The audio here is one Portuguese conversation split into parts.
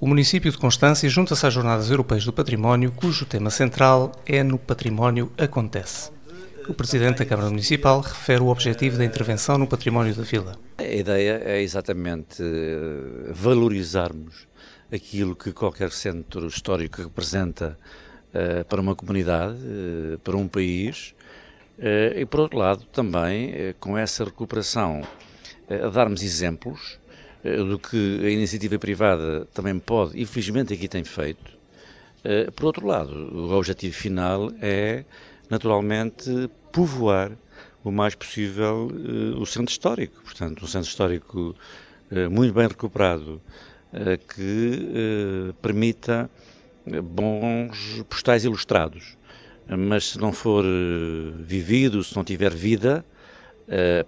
O município de Constância junta-se às Jornadas Europeias do Património, cujo tema central é No Património Acontece. O Presidente da Câmara Municipal refere o objetivo da intervenção no património da vila. A ideia é exatamente eh, valorizarmos aquilo que qualquer centro histórico representa eh, para uma comunidade, eh, para um país, e por outro lado também, com essa recuperação, darmos exemplos eh, do que a iniciativa privada também pode, e felizmente aqui tem feito. Eh, por outro lado, o objetivo final é, naturalmente, povoar o mais possível eh, o centro histórico. Portanto, um centro histórico muito bem recuperado que permita bons postais ilustrados. Mas se não for vivido, se não tiver vida,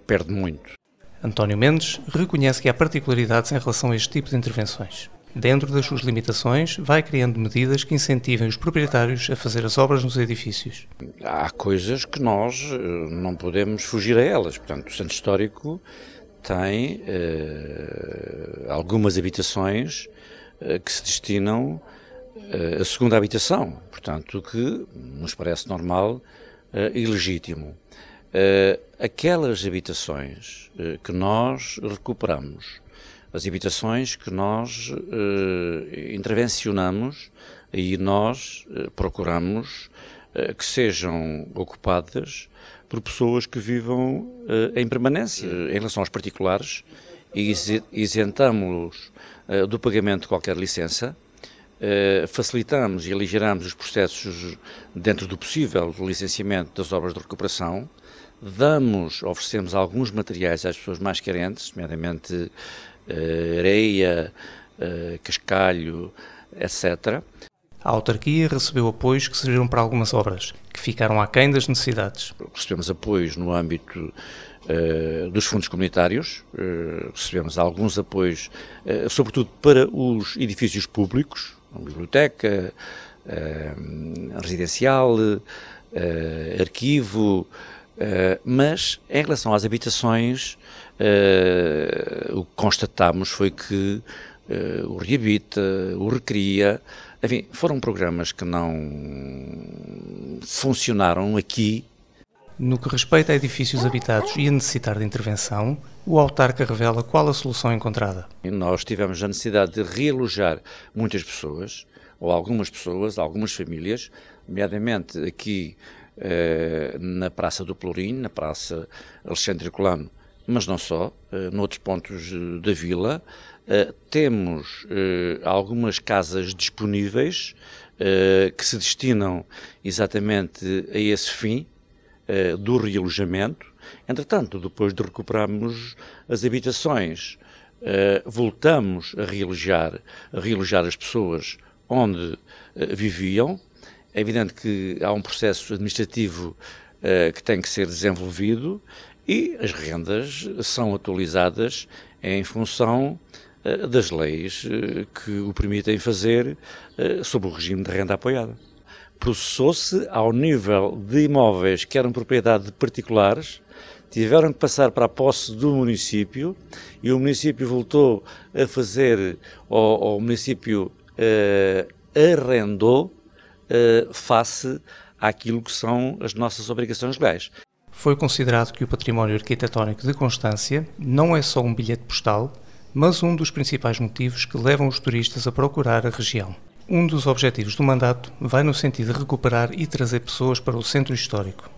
perde muito. António Mendes reconhece que há particularidades em relação a este tipo de intervenções. Dentro das suas limitações, vai criando medidas que incentivem os proprietários a fazer as obras nos edifícios. Há coisas que nós eh, não podemos fugir a elas. Portanto, o Centro Histórico tem eh, algumas habitações eh, que se destinam eh, à segunda habitação. Portanto, o que nos parece normal eh, e legítimo. Eh, aquelas habitações eh, que nós recuperamos, as habitações que nós eh, intervencionamos e nós procuramos que sejam ocupadas por pessoas que vivam em permanência. Em relação aos particulares, isentamos-los do pagamento de qualquer licença, eh, facilitamos e aligeramos os processos dentro do possível do licenciamento das obras de recuperação, damos, oferecemos alguns materiais às pessoas mais carentes, nomeadamente eh, areia, eh, cascalho, etc. A autarquia recebeu apoios que serviram para algumas obras, que ficaram aquém das necessidades. Recebemos apoios no âmbito dos fundos comunitários, recebemos alguns apoios, sobretudo para os edifícios públicos, uma biblioteca eh, residencial, eh, arquivo, eh, mas em relação às habitações, o que constatámos foi que o reabita, o recria, enfim, foram programas que não funcionaram aqui. No que respeita a edifícios habitados e a necessitar de intervenção, o autarca revela qual a solução encontrada. Nós tivemos a necessidade de realojar muitas pessoas, ou algumas pessoas, algumas famílias, nomeadamente aqui eh, na Praça do Plurim, na Praça Alexandre Colano, mas não só, eh, noutros pontos eh, da vila. Eh, temos eh, algumas casas disponíveis eh, que se destinam exatamente a esse fim, eh, do realojamento. Entretanto, depois de recuperarmos as habitações, eh, voltamos a realojar, a realojar as pessoas onde eh, viviam. É evidente que há um processo administrativo que tem que ser desenvolvido e as rendas são atualizadas em função das leis que o permitem fazer sob o regime de renda apoiada processou-se ao nível de imóveis que eram propriedade de particulares, tiveram que passar para a posse do município e o município voltou a fazer, ou, ou o município eh, arrendou eh, face àquilo que são as nossas obrigações legais. Foi considerado que o património arquitetónico de Constância não é só um bilhete postal, mas um dos principais motivos que levam os turistas a procurar a região. Um dos objetivos do mandato vai no sentido de recuperar e trazer pessoas para o centro histórico.